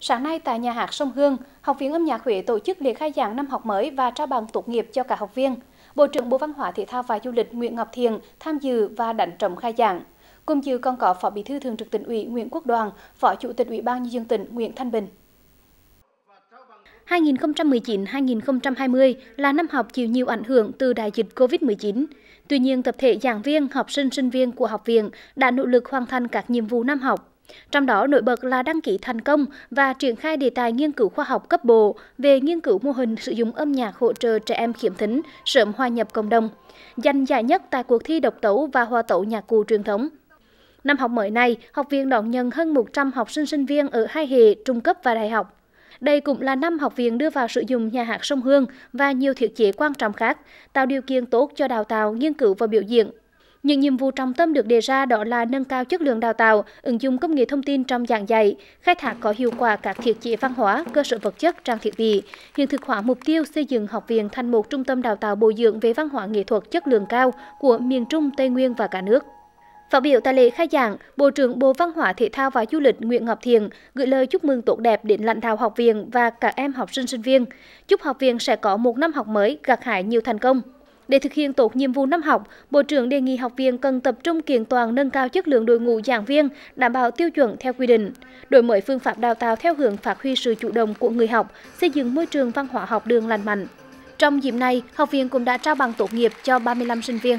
Sáng nay tại nhà hát Sông Hương, Học viện Âm nhạc Huế tổ chức lễ khai giảng năm học mới và trao bằng tốt nghiệp cho cả học viên. Bộ trưởng Bộ Văn hóa Thể thao và Du lịch Nguyễn Ngọc Thiện tham dự và đảnh trọng khai giảng. Cùng dự còn có Phó Bí thư Thường trực Tỉnh ủy Nguyễn Quốc Đoàn, Phó Chủ tịch Ủy ban Nhân dân tỉnh Nguyễn Thanh Bình. 2019-2020 là năm học chịu nhiều ảnh hưởng từ đại dịch COVID-19. Tuy nhiên, tập thể giảng viên, học sinh, sinh viên của học viện đã nỗ lực hoàn thành các nhiệm vụ năm học. Trong đó nổi bật là đăng ký thành công và triển khai đề tài nghiên cứu khoa học cấp bộ về nghiên cứu mô hình sử dụng âm nhạc hỗ trợ trẻ em khiếm thính sớm hòa nhập cộng đồng, giành giải nhất tại cuộc thi độc tấu và hòa tấu nhạc cụ truyền thống. Năm học mới này, học viện đón nhận hơn 100 học sinh sinh viên ở hai hệ trung cấp và đại học. Đây cũng là năm học viện đưa vào sử dụng nhà hát sông Hương và nhiều thiết chế quan trọng khác, tạo điều kiện tốt cho đào tạo, nghiên cứu và biểu diễn những nhiệm vụ trọng tâm được đề ra đó là nâng cao chất lượng đào tạo, ứng dụng công nghệ thông tin trong giảng dạy, khai thác có hiệu quả các thiết chế văn hóa, cơ sở vật chất, trang thiết bị, hiện thực hóa mục tiêu xây dựng học viện thành một trung tâm đào tạo bồi dưỡng về văn hóa nghệ thuật chất lượng cao của miền Trung, Tây Nguyên và cả nước. Phát biểu tại lễ khai giảng, Bộ trưởng Bộ Văn hóa Thể thao và Du lịch Nguyễn Ngọc Thiền gửi lời chúc mừng tốt đẹp đến lãnh đạo học viện và các em học sinh sinh viên. Chúc học viện sẽ có một năm học mới gặt hải nhiều thành công. Để thực hiện tốt nhiệm vụ năm học, Bộ trưởng đề nghị học viên cần tập trung kiện toàn nâng cao chất lượng đội ngũ giảng viên, đảm bảo tiêu chuẩn theo quy định, đổi mới phương pháp đào tạo theo hướng phát huy sự chủ động của người học, xây dựng môi trường văn hóa học đường lành mạnh. Trong dịp này, học viên cũng đã trao bằng tốt nghiệp cho 35 sinh viên.